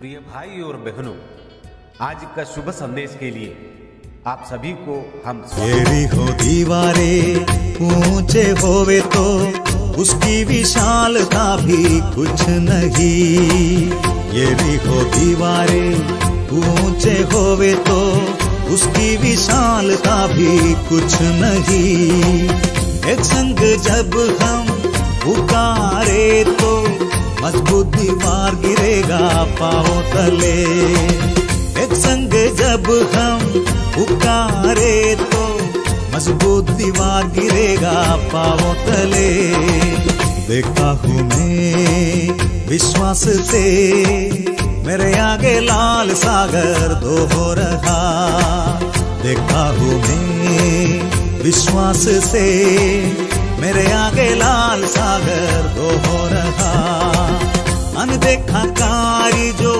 प्रिय भाई और बहनों आज का शुभ संदेश के लिए आप सभी को हम तेरी हो दीवारे ऊंचे होवे तो उसकी विशालता भी कुछ नहीं ये भी हो दीवारे ऊंचे होवे तो उसकी विशालता भी कुछ नहीं एक संग जब हम पुकारे तो मजबूत दीवार गिरेगा पाओ तले एक संग जब हम पुकारे तो मजबूत दीवार गिरेगा पाओ तले देखा हूँ मैं विश्वास से मेरे आगे लाल सागर दो हो रहा देखा हूँ मैं विश्वास से मेरे आगे लाल सागर दो हो रहा अनदेखा कार्य जो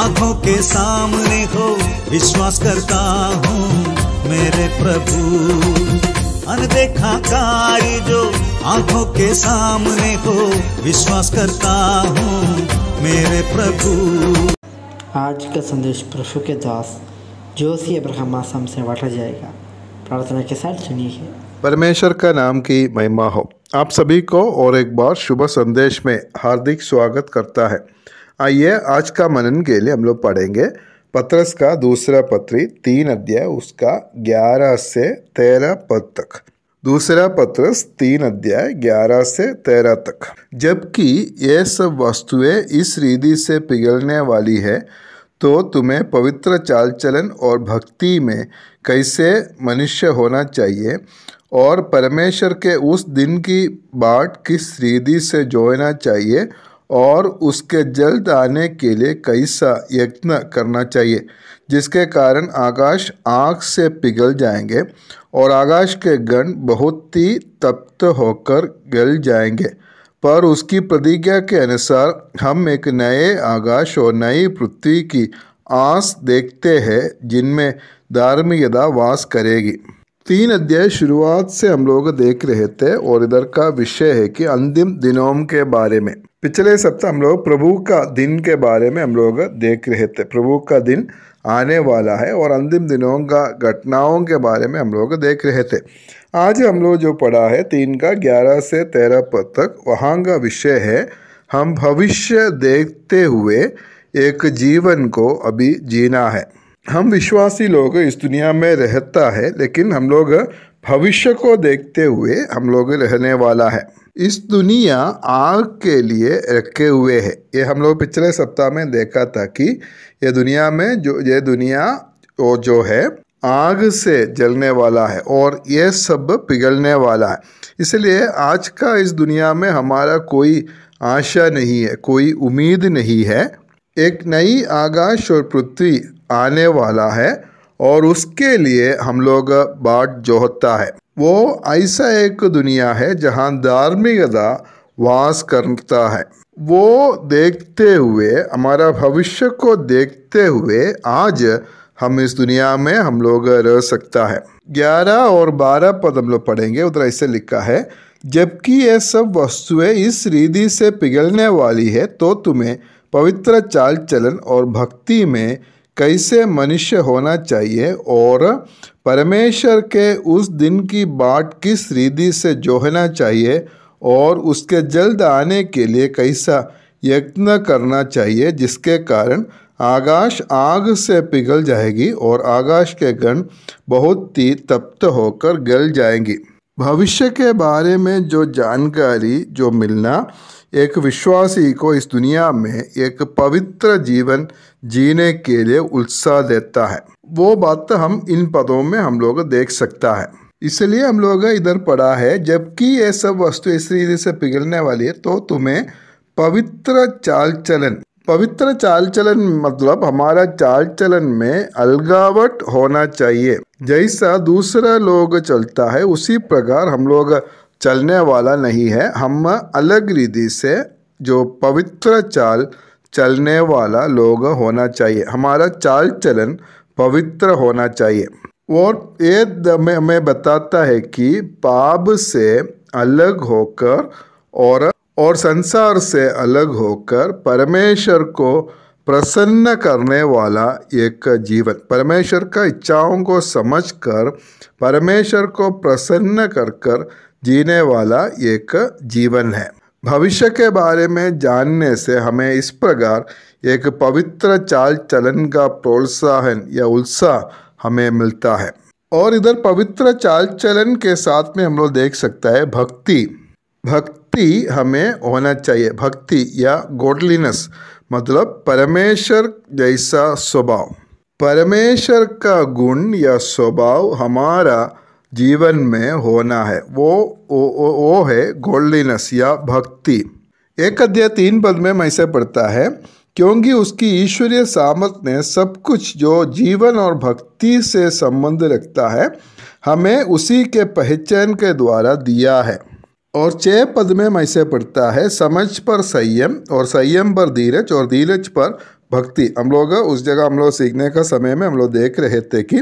आंखों के सामने हो विश्वास करता हूँ मेरे प्रभु अनदेखा कार्य जो आंखों के सामने हो विश्वास करता हूँ मेरे प्रभु आज का संदेश प्रभु के दास जोशी अब्रह्मा आसम से बांटा जाएगा प्रार्थना के साथ सुनिए परमेश्वर का नाम की महिमा हो आप सभी को और एक बार शुभ संदेश में हार्दिक स्वागत करता है आइए आज का मनन के लिए हम लोग पढ़ेंगे पत्रस का दूसरा पत्री तीन अध्याय उसका ग्यारह से तेरह पद तक दूसरा पत्रस तीन अध्याय ग्यारह से तेरह तक जबकि ये सब वस्तुएं इस रीति से पिघलने वाली है तो तुम्हें पवित्र चाल चलन और भक्ति में कैसे मनुष्य होना चाहिए और परमेश्वर के उस दिन की बाट किस रीति से जोड़ना चाहिए और उसके जल्द आने के लिए कैसा यत्न करना चाहिए जिसके कारण आकाश आँख से पिघल जाएंगे और आकाश के गण बहुत ही तप्त होकर गल जाएंगे पर उसकी प्रतिज्ञा के अनुसार हम एक नए आकाश और नई पृथ्वी की आस देखते हैं जिनमें धार्मिकता वास करेगी तीन अध्याय शुरुआत से हम लोग देख रहे थे और इधर का विषय है कि अंतिम दिनों के बारे में पिछले सप्ताह हम लोग प्रभु का दिन के बारे में हम लोग देख रहे थे प्रभु का दिन आने वाला है और अंतिम दिनों का घटनाओं के बारे में हम लोग देख रहे थे आज हम लोग जो पढ़ा है तीन का ग्यारह से तेरह पद तक वहाँ का विषय है हम भविष्य देखते हुए एक जीवन को अभी जीना है हम विश्वासी लोग इस दुनिया में रहता है लेकिन हम लोग भविष्य को देखते हुए हम लोग रहने वाला है इस दुनिया आग के लिए रखे हुए है ये हम लोग पिछले सप्ताह में देखा था कि ये दुनिया में जो ये दुनिया वो जो है आग से जलने वाला है और ये सब पिघलने वाला है इसलिए आज का इस दुनिया में हमारा कोई आशा नहीं है कोई उम्मीद नहीं है एक नई आकाश और पृथ्वी आने वाला है और उसके लिए हम लोग बाट जोहता है वो ऐसा एक दुनिया है जहाँ धार्मिकता वास करता है वो देखते हुए हमारा भविष्य को देखते हुए आज हम इस दुनिया में हम लोग रह सकता है ग्यारह और बारह पद हम लोग पढ़ेंगे उधर ऐसे लिखा है जबकि ये सब वस्तुएं इस रीति से पिघलने वाली है तो तुम्हें पवित्र चाल चलन और भक्ति में कैसे मनुष्य होना चाहिए और परमेश्वर के उस दिन की बाट किस रीति से जोहना चाहिए और उसके जल्द आने के लिए कैसा यत्न करना चाहिए जिसके कारण आकाश आग से पिघल जाएगी और आकाश के गण बहुत ही तप्त होकर गल जाएंगी भविष्य के बारे में जो जानकारी जो मिलना एक विश्वासी को इस दुनिया में एक पवित्र जीवन जीने के लिए उत्साह देता है वो बात हम इन पदों में हम लोग देख सकता है इसलिए हम लोग इधर पढ़ा है जबकि ये सब वस्तु इस रीति से पिघलने वाली है तो तुम्हें पवित्र चाल चलन पवित्र चाल चलन मतलब हमारा चाल चलन में अलगावट होना चाहिए जैसा दूसरा लोग चलता है उसी प्रकार हम लोग चलने वाला नहीं है हम अलग रीति से जो पवित्र चाल चलने वाला लोग होना चाहिए हमारा चाल चलन पवित्र होना चाहिए और ये में, हमें बताता है कि पाप से अलग होकर और और संसार से अलग होकर परमेश्वर को प्रसन्न करने वाला एक जीवन परमेश्वर का इच्छाओं को समझकर परमेश्वर को प्रसन्न कर कर जीने वाला एक जीवन है भविष्य के बारे में जानने से हमें इस प्रकार एक पवित्र चाल चलन का प्रोत्साहन या उत्साह हमें मिलता है और इधर पवित्र चाल चलन के साथ में हम लोग देख सकता है भक्ति भक्ति हमें होना चाहिए भक्ति या गोडलीनेस मतलब परमेश्वर जैसा स्वभाव परमेश्वर का गुण या स्वभाव हमारा जीवन में होना है वो वो, वो है गोल्डलीनेस या भक्ति एक अध्याय तीन पद में मैं से पढ़ता है क्योंकि उसकी ईश्वरीय सामर्थ ने सब कुछ जो जीवन और भक्ति से संबंध रखता है हमें उसी के पहचान के द्वारा दिया है और छः पद में मैं से पढ़ता है समझ पर संयम और संयम पर धीरज और धीरज पर भक्ति हम लोग उस जगह हम लोग सीखने का समय में हम लोग देख रहे थे कि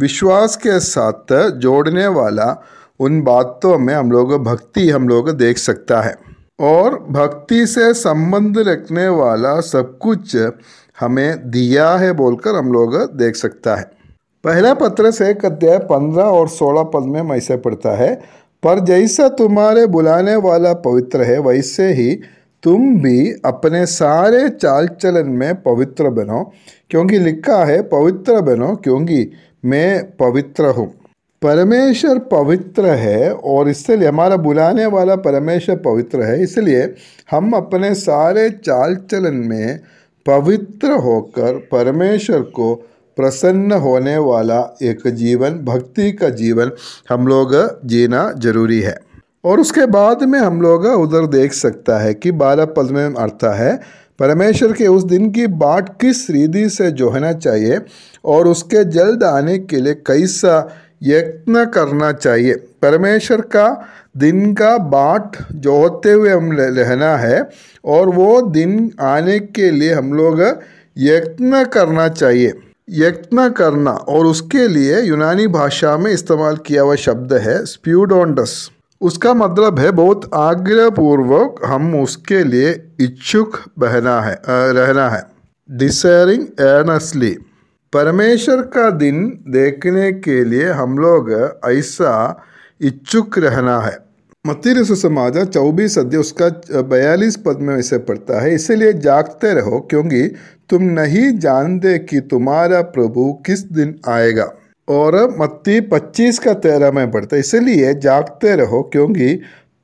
विश्वास के साथ जोड़ने वाला उन बातों में हम लोग भक्ति हम लोग देख सकता है और भक्ति से संबंध रखने वाला सब कुछ हमें दिया है बोलकर हम लोग देख सकता है पहला पत्र से एक अध्याय पंद्रह और सोलह पद में ऐसे पढ़ता है पर जैसा तुम्हारे बुलाने वाला पवित्र है वैसे ही तुम भी अपने सारे चाल चलन में पवित्र बनो क्योंकि लिखा है पवित्र बनो क्योंकि मैं पवित्र हूँ परमेश्वर पवित्र है और इसलिए हमारा बुलाने वाला परमेश्वर पवित्र है इसलिए हम अपने सारे चाल चलन में पवित्र होकर परमेश्वर को प्रसन्न होने वाला एक जीवन भक्ति का जीवन हम लोग जीना जरूरी है और उसके बाद में हम लोग उधर देख सकता है कि बारह पद में अर्था है परमेश्वर के उस दिन की बाट किस रीति से जोहना चाहिए और उसके जल्द आने के लिए कैसा यत्न करना चाहिए परमेश्वर का दिन का बाट जोहते हुए हम रहना है और वो दिन आने के लिए हम लोग यत्न करना चाहिए यत्न करना और उसके लिए यूनानी भाषा में इस्तेमाल किया हुआ शब्द है स्प्यूडोंडस उसका मतलब है बहुत आग्रहपूर्वक हम उसके लिए इच्छुक बहना है रहना है डिसरिंग एनसली परमेश्वर का दिन देखने के लिए हम लोग ऐसा इच्छुक रहना है मतिर समाज चौबीस अध्यय उसका बयालीस पद में इसे पड़ता है इसलिए जागते रहो क्योंकि तुम नहीं जानते कि तुम्हारा प्रभु किस दिन आएगा और मत्ती पच्चीस का तेरह में पढ़ते इसलिए जागते रहो क्योंकि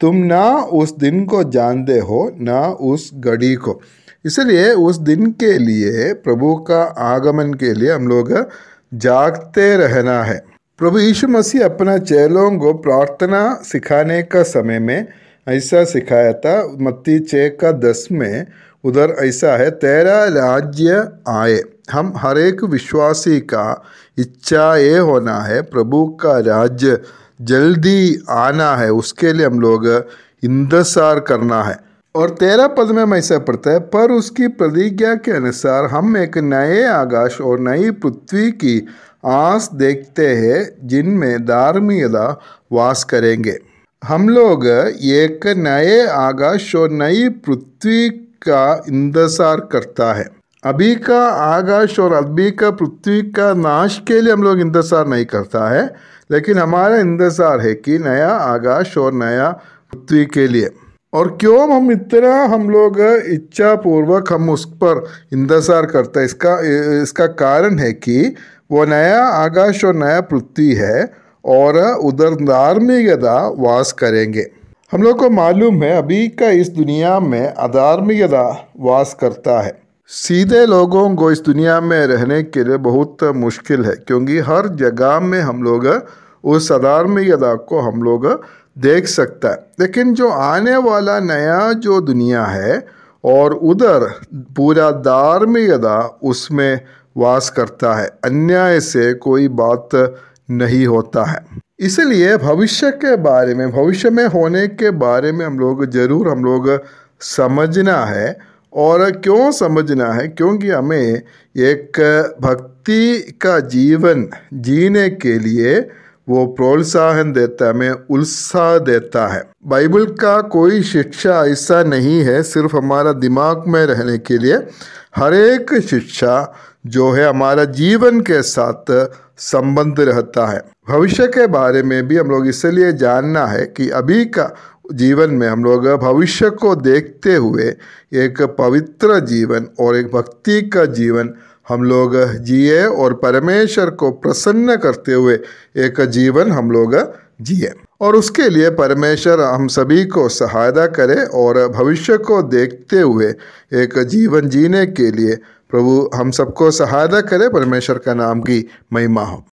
तुम ना उस दिन को जानते हो ना उस घड़ी को इसलिए उस दिन के लिए प्रभु का आगमन के लिए हम लोग जागते रहना है प्रभु यीशु मसीह अपना चेलों को प्रार्थना सिखाने का समय में ऐसा सिखाया था मत्ती छः का दस में उधर ऐसा है तेरा राज्य आए हम हर एक विश्वासी का इच्छा ये होना है प्रभु का राज्य जल्दी आना है उसके लिए हम लोग इंतजार करना है और तेरा पद में ऐसा पड़ता है पर उसकी प्रतिज्ञा के अनुसार हम एक नए आकाश और नई पृथ्वी की आस देखते हैं जिनमें धार्मिकता वास करेंगे हम लोग एक नए आकाश और नई पृथ्वी का इंतजार करता है अभी का आकाश और अभी का पृथ्वी का नाश के लिए हम लोग इंतजार नहीं करता है लेकिन हमारा इंतजार है कि नया आकाश और नया पृथ्वी के लिए और क्यों हम इतना हम लोग इच्छा पूर्वक हम उस पर इंतजार करते हैं इसका इसका कारण है कि वो नया आकाश और नया पृथ्वी है और उधर धार्मिकता वास करेंगे हम लोग को मालूम है अभी का इस दुनिया में अधार्मिकता वास करता है सीधे लोगों को इस दुनिया में रहने के लिए बहुत मुश्किल है क्योंकि हर जगह में हम लोग उस अधार्मिकता को हम लोग देख सकता है लेकिन जो आने वाला नया जो दुनिया है और उधर पूरा धार्मिकता उसमें वास करता है अन्याय से कोई बात नहीं होता है इसलिए भविष्य के बारे में भविष्य में होने के बारे में हम लोग ज़रूर हम लोग समझना है और क्यों समझना है क्योंकि हमें एक भक्ति का जीवन जीने के लिए वो प्रोत्साहन देता है हमें उत्साह देता है बाइबल का कोई शिक्षा ऐसा नहीं है सिर्फ हमारा दिमाग में रहने के लिए हर एक शिक्षा जो है हमारा जीवन के साथ संबंध रहता है भविष्य के बारे में भी हम लोग इसलिए जानना है कि अभी का जीवन में हम लोग भविष्य को देखते हुए एक पवित्र जीवन और एक भक्ति का जीवन हम लोग जिए और परमेश्वर को प्रसन्न करते हुए एक जीवन हम लोग जिए और उसके लिए परमेश्वर हम सभी को सहायता करे और भविष्य को देखते हुए एक जीवन जीने के लिए प्रभु हम सबको सहायता करे परमेश्वर का नाम की महिमा हो